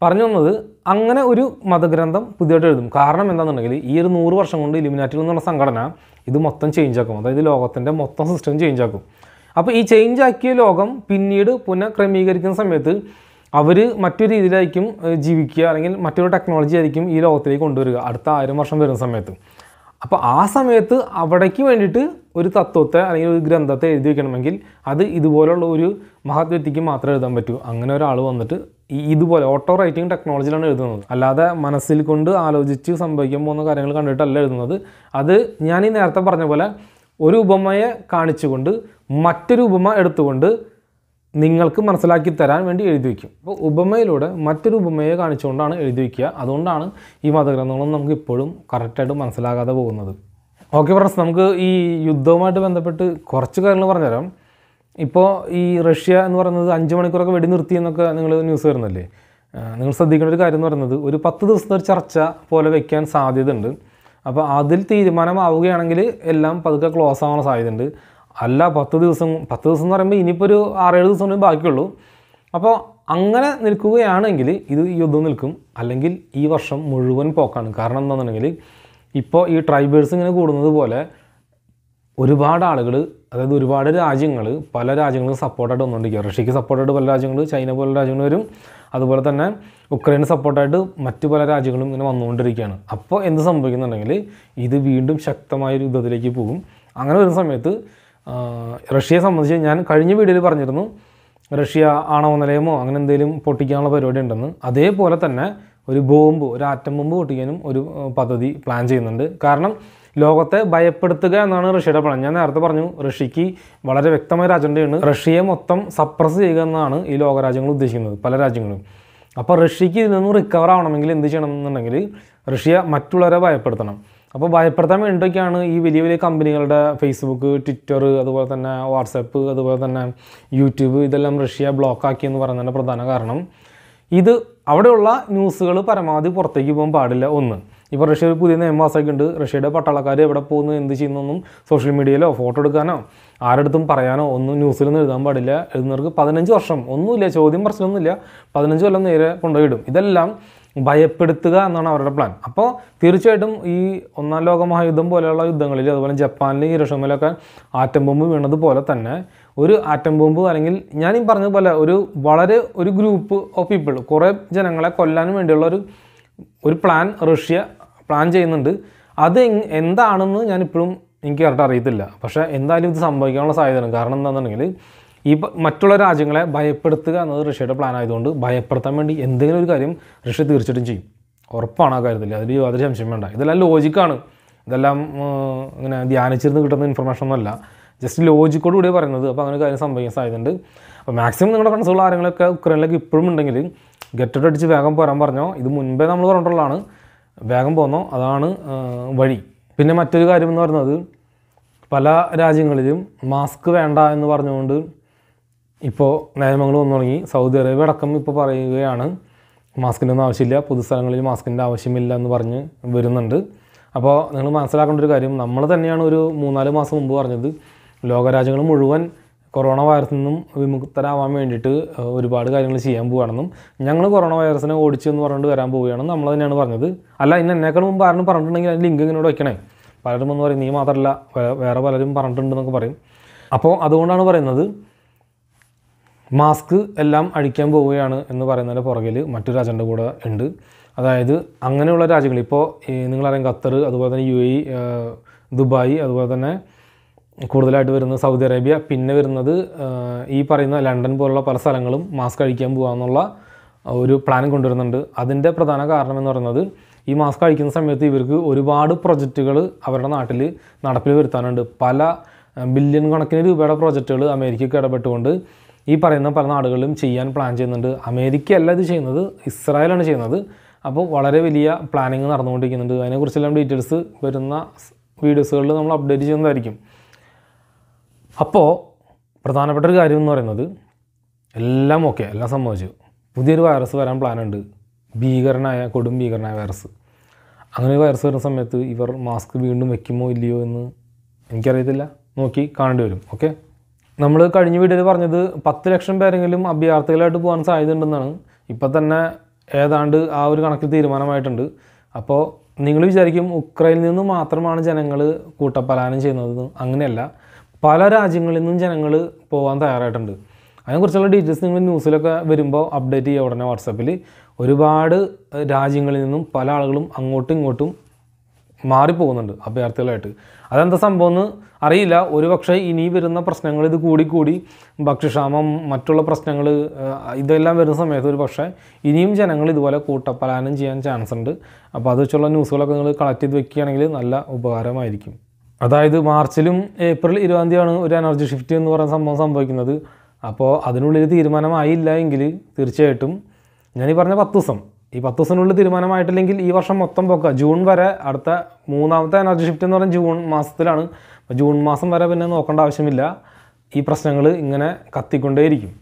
പറഞ്ഞു വന്നത് അങ്ങനെ ഒരു മതഗ്രന്ഥം പുതിയതായിട്ട് എഴുതും കാരണം എന്താണെന്നുണ്ടെങ്കിൽ ഈ ഒരു നൂറ് വർഷം കൊണ്ട് ഇലിമിനാറ്റിൽ എന്നുള്ള സംഘടന ഇത് മൊത്തം ചേഞ്ച് ആക്കും അതായത് ലോകത്തിൻ്റെ മൊത്തം സിസ്റ്റം ചേഞ്ച് ആക്കും അപ്പോൾ ഈ ചേഞ്ച് ആക്കിയ ലോകം പിന്നീട് പുനഃക്രമീകരിക്കുന്ന സമയത്ത് അവർ മറ്റൊരു രീതിയിലായിരിക്കും ജീവിക്കുക അല്ലെങ്കിൽ മറ്റൊരു ടെക്നോളജി ആയിരിക്കും ഈ ലോകത്തിലേക്ക് കൊണ്ടുവരിക അടുത്ത ആയിരം വർഷം വരുന്ന സമയത്ത് അപ്പോൾ ആ സമയത്ത് അവിടേക്ക് വേണ്ടിയിട്ട് ഒരു തത്വത്തെ അല്ലെങ്കിൽ ഒരു ഗ്രന്ഥത്തെ എഴുതി വെക്കണമെങ്കിൽ അത് ഇതുപോലുള്ള ഒരു മഹത് വ്യക്തിക്ക് മാത്രമേ എഴുതാൻ പറ്റൂ അങ്ങനെ ഒരാൾ വന്നിട്ട് ഈ ഇതുപോലെ ഓട്ടോ റൈറ്റിംഗ് ടെക്നോളജിയിലാണ് എഴുതുന്നത് അല്ലാതെ മനസ്സിൽ കൊണ്ട് ആലോചിച്ച് സംഭവിക്കാൻ പോകുന്ന കാര്യങ്ങൾ കണ്ടിട്ടല്ല എഴുതുന്നത് അത് ഞാൻ ഈ നേരത്തെ പറഞ്ഞ പോലെ ഒരു ഉപമയെ കാണിച്ചുകൊണ്ട് മറ്റൊരു ഉപമ എടുത്തുകൊണ്ട് നിങ്ങൾക്ക് മനസ്സിലാക്കി തരാൻ വേണ്ടി എഴുതി വയ്ക്കും അപ്പോൾ ഉപമയിലൂടെ മറ്റൊരു ഉപമയെ കാണിച്ചുകൊണ്ടാണ് എഴുതി വയ്ക്കുക അതുകൊണ്ടാണ് ഈ മതഗ്രന്ഥങ്ങളും നമുക്ക് ഇപ്പോഴും കറക്റ്റായിട്ട് മനസ്സിലാകാതെ പോകുന്നത് ഓക്കെ ഫ്രണ്ട്സ് നമുക്ക് ഈ യുദ്ധവുമായിട്ട് ബന്ധപ്പെട്ട് കുറച്ച് കാര്യങ്ങൾ പറഞ്ഞുതരാം ഇപ്പോൾ ഈ റഷ്യ എന്ന് പറയുന്നത് അഞ്ച് മണിക്കൂറൊക്കെ വെടി നിർത്തി എന്നൊക്കെ നിങ്ങൾ ന്യൂസ് വരുന്നല്ലേ നിങ്ങൾ ശ്രദ്ധിക്കേണ്ട ഒരു കാര്യം എന്ന് പറയുന്നത് ഒരു പത്ത് ദിവസത്തെ ഒരു ചർച്ച പോലെ വെക്കാൻ സാധ്യതയുണ്ട് അപ്പോൾ അതിൽ തീരുമാനമാവുകയാണെങ്കിൽ എല്ലാം പതുക്കെ ക്ലോസ് ആവാനുള്ള സാധ്യതയുണ്ട് അല്ല പത്ത് ദിവസം പത്ത് ദിവസം എന്ന് പറയുമ്പോൾ ഇനിയിപ്പോൾ ഒരു ആറേഴ് ദിവസം കൂടി ബാക്കിയുള്ളൂ അപ്പോൾ അങ്ങനെ നിൽക്കുകയാണെങ്കിൽ ഇത് യുദ്ധം നിൽക്കും അല്ലെങ്കിൽ ഈ വർഷം മുഴുവൻ പോക്കാണ് കാരണം എന്താണെന്നുണ്ടെങ്കിൽ ഇപ്പോൾ ഈ ട്രൈബേഴ്സ് ഇങ്ങനെ കൂടുന്നത് പോലെ ഒരുപാട് ആളുകൾ അതായത് ഒരുപാട് രാജ്യങ്ങൾ പല രാജ്യങ്ങളും സപ്പോർട്ടായിട്ട് വന്നുകൊണ്ടിരിക്കുക റഷ്യക്ക് സപ്പോർട്ടായിട്ട് പല രാജ്യങ്ങൾ ചൈന പോലെ രാജ്യങ്ങൾ വരും അതുപോലെ തന്നെ ഉക്രൈന് സപ്പോർട്ടായിട്ട് മറ്റു പല രാജ്യങ്ങളും ഇങ്ങനെ വന്നുകൊണ്ടിരിക്കുകയാണ് അപ്പോൾ എന്ത് സംഭവിക്കുന്നുണ്ടെങ്കിൽ ഇത് വീണ്ടും ശക്തമായ ഒരു യുദ്ധത്തിലേക്ക് പോകും അങ്ങനെ വരുന്ന സമയത്ത് റഷ്യയെ സംബന്ധിച്ച് ഞാൻ കഴിഞ്ഞ വീഡിയോയിൽ പറഞ്ഞിരുന്നു റഷ്യ ആണവ നിലയമോ അങ്ങനെ എന്തെങ്കിലും പൊട്ടിക്കാനുള്ള പരിപാടി ഉണ്ടെന്ന് അതേപോലെ തന്നെ ഒരു ബോംബ് ഒരു ആറ്റം ബോംബ് പൊട്ടിക്കാനും ഒരു പദ്ധതി പ്ലാൻ ചെയ്യുന്നുണ്ട് കാരണം ലോകത്തെ ഭയപ്പെടുത്തുക എന്നാണ് റഷ്യയുടെ പ്ലാൻ ഞാൻ നേരത്തെ പറഞ്ഞു റഷ്യക്ക് വളരെ വ്യക്തമായ ഒരു റഷ്യയെ മൊത്തം സപ്രസ് ചെയ്യുക എന്നാണ് ഈ ലോകരാജ്യങ്ങൾ ഉദ്ദേശിക്കുന്നത് പല രാജ്യങ്ങളും അപ്പോൾ റഷ്യക്ക് ഇതിൽ നിന്നും റിക്കവർ ആവണമെങ്കിൽ എന്ത് ചെയ്യണം എന്നുണ്ടെങ്കിൽ റഷ്യ മറ്റുള്ളവരെ ഭയപ്പെടുത്തണം അപ്പോൾ ഭയപ്പെടുത്താൻ വേണ്ടിയൊക്കെയാണ് ഈ വലിയ വലിയ കമ്പനികളുടെ ഫേസ്ബുക്ക് ട്വിറ്റർ അതുപോലെ തന്നെ വാട്സപ്പ് അതുപോലെ തന്നെ യൂട്യൂബ് ഇതെല്ലാം റഷ്യ ബ്ലോക്കാക്കിയെന്ന് പറയുന്നതിൻ്റെ പ്രധാന കാരണം ഇത് അവിടെയുള്ള ന്യൂസുകൾ പരമാവധി പുറത്തേക്ക് പോകാൻ പാടില്ല ഒന്ന് ഇപ്പോൾ റഷ്യ ഒരു പുതിയ നിയമം ഉണ്ട് റഷ്യയുടെ പട്ടാളക്കാർ എവിടെ പോകുന്നു എന്ത് ചെയ്യുന്നൊന്നും സോഷ്യൽ മീഡിയയിലോ ഫോട്ടോ എടുക്കാനോ ആരടുത്തും പറയാനോ ഒന്നും ന്യൂസിലൊന്നും എഴുതാൻ പാടില്ല എഴുതുന്നവർക്ക് പതിനഞ്ച് വർഷം ഒന്നുമില്ല ചോദ്യം പ്രശ്നമൊന്നുമില്ല പതിനഞ്ച് കൊല്ലം നേരെ കൊണ്ടുപോയിടും ഇതെല്ലാം ഭയപ്പെടുത്തുക എന്നാണ് അവരുടെ പ്ലാൻ അപ്പോൾ തീർച്ചയായിട്ടും ഈ ഒന്നാം ലോക മഹായുദ്ധം പോലെയുള്ള യുദ്ധങ്ങളിൽ അതുപോലെ ഈ ഹിരോഷമയിലൊക്കെ ആറ്റം ബോംബ് വീണതുപോലെ തന്നെ ഒരു ആറ്റം ബോംബ് അല്ലെങ്കിൽ ഞാൻ പറഞ്ഞതുപോലെ ഒരു വളരെ ഒരു ഗ്രൂപ്പ് ഓഫ് പീപ്പിൾ കുറേ ജനങ്ങളെ കൊല്ലാൻ വേണ്ടിയുള്ള ഒരു ഒരു പ്ലാൻ റഷ്യ പ്ലാൻ ചെയ്യുന്നുണ്ട് അത് എന്താണെന്ന് ഞാനിപ്പോഴും എനിക്ക് കറക്റ്റ് അറിയത്തില്ല പക്ഷേ എന്തായാലും ഇത് സംഭവിക്കാനുള്ള സാധ്യതയാണ് കാരണം എന്താണെന്നുണ്ടെങ്കിൽ ഈ മറ്റുള്ള രാജ്യങ്ങളെ ഭയപ്പെടുത്തുക എന്നത് റഷ്യയുടെ പ്ലാൻ ആയതുകൊണ്ട് ഭയപ്പെടുത്താൻ വേണ്ടി എന്തെങ്കിലും ഒരു കാര്യം റഷ്യ തീർച്ചയായിട്ടും ചെയ്യും ഉറപ്പാണ് ആ കാര്യത്തിൽ അതിൽ യാതൊരു സംശയം വേണ്ട ഇതെല്ലാം ലോജിക്കാണ് ഇതെല്ലാം ഇങ്ങനെ ധ്യാനിച്ചിരുന്ന് കിട്ടുന്ന ഇൻഫർമേഷൻ ഒന്നുമല്ല ജസ്റ്റ് ലോജിക്കോട് കൂടി പറയുന്നത് അപ്പോൾ അങ്ങനെ കാര്യം സംഭവിക്കാൻ സാധ്യതയുണ്ട് അപ്പോൾ മാക്സിമം നിങ്ങളുടെ ഫ്രണ്ട്സുകൾ ആരെങ്കിലൊക്കെ ഉക്രൈനിലേക്ക് ഇപ്പോഴും ഉണ്ടെങ്കിൽ ഗെറ്റോട്ട് അടിച്ച് വേഗം പോരാൻ പറഞ്ഞോ ഇത് മുൻപേ നമ്മൾ പറഞ്ഞിട്ടുള്ളതാണ് വേഗം പോന്നോ അതാണ് വഴി പിന്നെ മറ്റൊരു കാര്യം എന്ന് പറയുന്നത് പല രാജ്യങ്ങളിലും മാസ്ക് വേണ്ട എന്ന് പറഞ്ഞുകൊണ്ട് ഇപ്പോൾ നിയമങ്ങൾ വന്നു തുടങ്ങി സൗദി അറേബ്യ അടക്കം ഇപ്പോൾ പറയുകയാണ് മാസ്കിൻ്റെ ഒന്നും ആവശ്യമില്ല പൊതുസ്ഥലങ്ങളിൽ മാസ്കിൻ്റെ ആവശ്യമില്ല എന്ന് പറഞ്ഞ് വരുന്നുണ്ട് അപ്പോൾ നിങ്ങൾ മനസ്സിലാക്കേണ്ട ഒരു കാര്യം നമ്മൾ തന്നെയാണ് ഒരു മൂന്നാല് മാസം മുമ്പ് പറഞ്ഞത് ലോകരാജ്യങ്ങൾ മുഴുവൻ കൊറോണ വൈറസിൽ നിന്നും വിമുക്തരാവാൻ വേണ്ടിയിട്ട് ഒരുപാട് കാര്യങ്ങൾ ചെയ്യാൻ പോവുകയാണെന്നും ഞങ്ങൾ കൊറോണ വൈറസിനെ ഓടിച്ചു എന്ന് പറഞ്ഞിട്ട് വരാൻ പോവുകയാണ് നമ്മൾ തന്നെയാണ് പറഞ്ഞത് അല്ല ഇന്ന് എന്നേക്കാൾ മുമ്പ് ആരും പറഞ്ഞിട്ടുണ്ടെങ്കിൽ അതിന് ലിങ്ക് ഇങ്ങനോട് വയ്ക്കണേ പലരും എന്ന് പറയും നീ മാത്രമല്ല വേറെ പലരും പറഞ്ഞിട്ടുണ്ടെന്നൊക്കെ പറയും അപ്പോൾ അതുകൊണ്ടാണ് പറയുന്നത് മാസ്ക് എല്ലാം അഴിക്കാൻ പോവുകയാണ് എന്ന് പറയുന്നതിൻ്റെ പുറകിൽ മറ്റൊരു അജണ്ട കൂടെ ഉണ്ട് അതായത് അങ്ങനെയുള്ള രാജ്യങ്ങൾ ഇപ്പോൾ നിങ്ങളറിയാം ഖത്തർ അതുപോലെ തന്നെ യു എ ദുബായ് അതുപോലെ തന്നെ കൂടുതലായിട്ട് വരുന്നത് സൗദി അറേബ്യ പിന്നെ വരുന്നത് ഈ പറയുന്ന ലണ്ടൻ പോലുള്ള പല സ്ഥലങ്ങളും മാസ്ക് കഴിക്കാൻ പോകാമെന്നുള്ള ഒരു പ്ലാൻ കൊണ്ടുവരുന്നുണ്ട് അതിൻ്റെ പ്രധാന കാരണം എന്ന് പറയുന്നത് ഈ മാസ്ക് കഴിക്കുന്ന സമയത്ത് ഇവർക്ക് ഒരുപാട് പ്രൊജക്റ്റുകൾ അവരുടെ നാട്ടിൽ നടപ്പിൽ വരുത്താനുണ്ട് പല ബില്യൺ കണക്കിന് രൂപയുടെ പ്രോജക്റ്റുകൾ അമേരിക്കയ്ക്ക് ഇടപെട്ടുകൊണ്ട് ഈ പറയുന്ന പല നാടുകളിലും ചെയ്യാൻ പ്ലാൻ ചെയ്യുന്നുണ്ട് അമേരിക്കയല്ല ഇത് ചെയ്യുന്നത് ഇസ്രായേലാണ് ചെയ്യുന്നത് അപ്പോൾ വളരെ വലിയ പ്ലാനിങ് നടന്നുകൊണ്ടിരിക്കുന്നുണ്ട് അതിനെക്കുറിച്ചെല്ലാം ഡീറ്റെയിൽസ് വരുന്ന വീഡിയോസുകളിൽ നമ്മൾ അപ്ഡേറ്റ് ചെയ്യുന്നതായിരിക്കും അപ്പോൾ പ്രധാനപ്പെട്ട ഒരു കാര്യം എന്ന് പറയുന്നത് എല്ലാം ഓക്കെ എല്ലാം സംഭവിച്ചു പുതിയൊരു വൈറസ് വരാൻ പ്ലാനുണ്ട് ഭീകരനായ കൊടും ഭീകരനായ വൈറസ് അങ്ങനെ ഒരു വൈറസ് വരുന്ന സമയത്ത് ഇവർ മാസ്ക് വീണ്ടും വെക്കുമോ ഇല്ലയോ എന്ന് എനിക്കറിയത്തില്ല നോക്കി കാണേണ്ടി വരും ഓക്കെ നമ്മൾ കഴിഞ്ഞ വീഡിയോയിൽ പറഞ്ഞത് പത്ത് ലക്ഷം പേരെങ്കിലും അഭയാർത്ഥികളായിട്ട് പോകാൻ സാധ്യതയുണ്ടെന്നാണ് ഇപ്പം തന്നെ ഏതാണ്ട് ആ ഒരു കണക്കിൽ തീരുമാനമായിട്ടുണ്ട് അപ്പോൾ നിങ്ങൾ വിചാരിക്കും ഉക്രൈനിൽ നിന്ന് മാത്രമാണ് ജനങ്ങൾ കൂട്ടപ്പലാനം ചെയ്യുന്നത് അങ്ങനെയല്ല പല രാജ്യങ്ങളിൽ നിന്നും ജനങ്ങൾ പോകാൻ തയ്യാറായിട്ടുണ്ട് അതിനെക്കുറിച്ചുള്ള ഡീറ്റെയിൽസ് നിങ്ങൾ ന്യൂസിലൊക്കെ വരുമ്പോൾ അപ്ഡേറ്റ് ചെയ്യുക ഉടനെ വാട്സപ്പിൽ ഒരുപാട് രാജ്യങ്ങളിൽ നിന്നും പല ആളുകളും അങ്ങോട്ടും ഇങ്ങോട്ടും മാറിപ്പോകുന്നുണ്ട് അഭയാർത്ഥികളായിട്ട് അതെന്താ സംഭവം എന്ന് അറിയില്ല പക്ഷേ ഇനി വരുന്ന പ്രശ്നങ്ങൾ ഇത് കൂടിക്കൂടി ഭക്ഷ്യക്ഷാമം മറ്റുള്ള പ്രശ്നങ്ങൾ ഇതെല്ലാം വരുന്ന സമയത്ത് ഒരു പക്ഷേ ഇനിയും ജനങ്ങൾ ഇതുപോലെ കൂട്ടപ്പലാനം ചെയ്യാൻ ചാൻസ് ഉണ്ട് അപ്പോൾ അത് വെച്ചുള്ള ന്യൂസുകളൊക്കെ നിങ്ങൾ കളക്ട് ചെയ്ത് വെക്കുകയാണെങ്കിൽ നല്ല ഉപകാരമായിരിക്കും അതായത് മാർച്ചിലും ഏപ്രിൽ ഇരുപതാം തീയതിയാണ് ഒരു എനർജി ഷിഫ്റ്റ് എന്ന് പറയുന്ന സംഭവം സംഭവിക്കുന്നത് അപ്പോൾ അതിനുള്ളിൽ തീരുമാനമായില്ല എങ്കിൽ തീർച്ചയായിട്ടും ഞാൻ ഈ പറഞ്ഞ പത്ത് ദിവസം ഈ പത്ത് ദിവസത്തിനുള്ളിൽ തീരുമാനമായിട്ടില്ലെങ്കിൽ ഈ വർഷം മൊത്തം പോക്കുക ജൂൺ വരെ അടുത്ത മൂന്നാമത്തെ എനർജി ഷിഫ്റ്റ് എന്ന് പറയുന്നത് ജൂൺ മാസത്തിലാണ് ജൂൺ മാസം വരെ പിന്നെ നോക്കേണ്ട ആവശ്യമില്ല ഈ പ്രശ്നങ്ങൾ ഇങ്ങനെ കത്തിക്കൊണ്ടേയിരിക്കും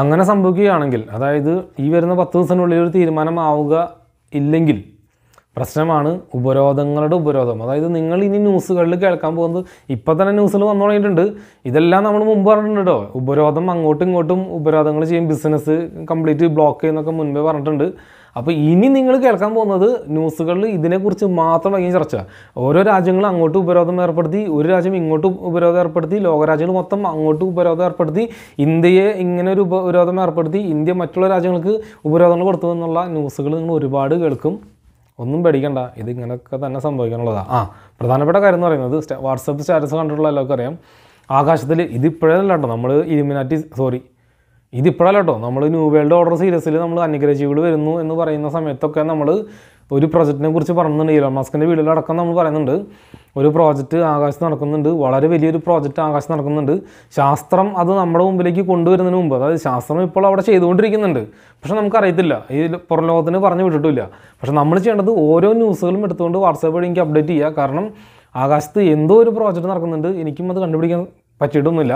അങ്ങനെ സംഭവിക്കുകയാണെങ്കിൽ അതായത് ഈ വരുന്ന പത്ത് ദിവസത്തിനുള്ളിൽ ഒരു തീരുമാനമാവുക ഇല്ലെങ്കിൽ പ്രശ്നമാണ് ഉപരോധങ്ങളുടെ ഉപരോധം അതായത് നിങ്ങൾ ഇനി ന്യൂസുകളിൽ കേൾക്കാൻ പോകുന്നത് ഇപ്പം തന്നെ ന്യൂസിൽ വന്നു തുടങ്ങിയിട്ടുണ്ട് ഇതെല്ലാം നമ്മൾ മുമ്പ് പറഞ്ഞിട്ടുണ്ട് കേട്ടോ ഉപരോധം അങ്ങോട്ടും ഇങ്ങോട്ടും ഉപരോധങ്ങൾ ചെയ്യും ബിസിനസ് കംപ്ലീറ്റ് ബ്ലോക്ക് ചെയ്യുന്നൊക്കെ മുൻപേ പറഞ്ഞിട്ടുണ്ട് അപ്പോൾ ഇനി നിങ്ങൾ കേൾക്കാൻ പോകുന്നത് ന്യൂസുകളിൽ ഇതിനെക്കുറിച്ച് മാത്രം മാത്രമായിരിക്കും ചർച്ച ഓരോ രാജ്യങ്ങളും അങ്ങോട്ട് ഉപരോധം ഏർപ്പെടുത്തി ഒരു രാജ്യം ഇങ്ങോട്ട് ഉപരോധം ഏർപ്പെടുത്തി ലോകരാജ്യങ്ങൾ മൊത്തം അങ്ങോട്ട് ഉപരോധം ഏർപ്പെടുത്തി ഇന്ത്യയെ ഇങ്ങനെ ഒരു ഉപരോധം ഏർപ്പെടുത്തി ഇന്ത്യ മറ്റുള്ള രാജ്യങ്ങൾക്ക് ഉപരോധങ്ങൾ കൊടുത്തു എന്നുള്ള ന്യൂസുകൾ നിങ്ങൾ ഒരുപാട് കേൾക്കും ഒന്നും പേടിക്കണ്ട ഇത് ഇങ്ങനെയൊക്കെ തന്നെ സംഭവിക്കാനുള്ളതാണ് ആ പ്രധാനപ്പെട്ട കാര്യം എന്ന് പറയുന്നത് വാട്സപ്പ് സ്റ്റാറ്റസ് കണ്ടിട്ടുള്ള എല്ലാവർക്കും അറിയാം ആകാശത്തിൽ ഇതിപ്പോഴല്ല കേട്ടോ നമ്മൾ ഇരുമിനാറ്റി സോറി ഇതിപ്പോഴല്ല കേട്ടോ നമ്മൾ ന്യൂ വേൾഡ് ഓർഡർ സീരീസിൽ നമ്മൾ അന്യഗ്രഹജീവികൾ വരുന്നു എന്ന് പറയുന്ന സമയത്തൊക്കെ നമ്മൾ ഒരു പ്രൊജക്റ്റിനെ കുറിച്ച് പറഞ്ഞിട്ടുണ്ട് ഇലോൺ മസ്കിൻ്റെ വീടുകളടക്കം നമ്മൾ പറയുന്നുണ്ട് ഒരു പ്രോജക്റ്റ് ആകാശത്ത് നടക്കുന്നുണ്ട് വളരെ വലിയൊരു പ്രോജക്റ്റ് ആകാശത്ത് നടക്കുന്നുണ്ട് ശാസ്ത്രം അത് നമ്മുടെ മുമ്പിലേക്ക് കൊണ്ടുവരുന്നതിന് മുമ്പ് അതായത് ശാസ്ത്രം ഇപ്പോൾ അവിടെ ചെയ്തുകൊണ്ടിരിക്കുന്നുണ്ട് പക്ഷെ നമുക്കറിയത്തില്ല ഈ പുറം ലോകത്തിന് പറഞ്ഞു വിട്ടിട്ടില്ല പക്ഷെ നമ്മൾ ചെയ്യേണ്ടത് ഓരോ ന്യൂസുകളും എടുത്തുകൊണ്ട് വാട്സാപ്പ് വഴി എനിക്ക് അപ്ഡേറ്റ് ചെയ്യുക കാരണം ആകാശത്ത് എന്തോ ഒരു പ്രോജക്റ്റ് നടക്കുന്നുണ്ട് എനിക്കും അത് കണ്ടുപിടിക്കാൻ പറ്റിയിട്ടൊന്നുമില്ല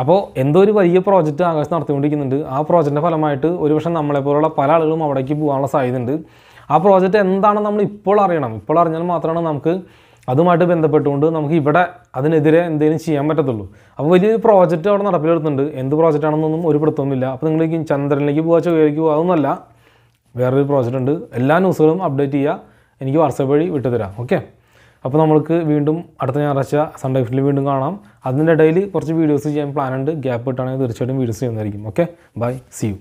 അപ്പോൾ എന്തോ ഒരു വലിയ പ്രോജക്റ്റ് ആകാശത്ത് നടത്തിക്കൊണ്ടിരിക്കുന്നുണ്ട് ആ പ്രോജക്റ്റിൻ്റെ ഫലമായിട്ട് ഒരുപക്ഷെ നമ്മളെപ്പോലുള്ള പല ആളുകളും അവിടേക്ക് പോകാനുള്ള സാധ്യതയുണ്ട് ആ പ്രോജക്റ്റ് എന്താണെന്ന് നമ്മൾ ഇപ്പോൾ അറിയണം ഇപ്പോൾ അറിഞ്ഞാൽ മാത്രമാണ് നമുക്ക് അതുമായിട്ട് ബന്ധപ്പെട്ടുകൊണ്ട് നമുക്ക് ഇവിടെ അതിനെതിരെ എന്തെങ്കിലും ചെയ്യാൻ പറ്റത്തുള്ളൂ അപ്പോൾ വലിയൊരു പ്രോജക്റ്റ് അവിടെ നടപ്പിലെടുത്തുണ്ട് എന്ത് പ്രോജക്റ്റ് ആണെന്നൊന്നും ഒരു പിടുത്തമൊന്നുമില്ല അപ്പോൾ നിങ്ങൾക്ക് ചന്ദ്രനിലേക്ക് പോകാൻ ചൊവ്വയിലേക്ക് പോകുക അതൊന്നുമല്ല വേറൊരു പ്രോജക്റ്റ് ഉണ്ട് എല്ലാ ന്യൂസുകളും അപ്ഡേറ്റ് ചെയ്യുക എനിക്ക് വാട്സപ്പ് വഴി വിട്ടുതരാം ഓക്കെ അപ്പോൾ നമ്മൾക്ക് വീണ്ടും അടുത്ത ഞായറാഴ്ച സൺഡേ ഫിറ്റിൽ വീണ്ടും കാണാം അതിൻ്റെ ഇടയിൽ കുറച്ച് വീഡിയോസ് ചെയ്യാൻ പ്ലാനുണ്ട് ഗ്യാപ്പ് കിട്ടുകയാണെങ്കിൽ തീർച്ചയായിട്ടും വീഡിയോസ് ചെയ്യുന്നതായിരിക്കും ഓക്കെ ബൈ സി യു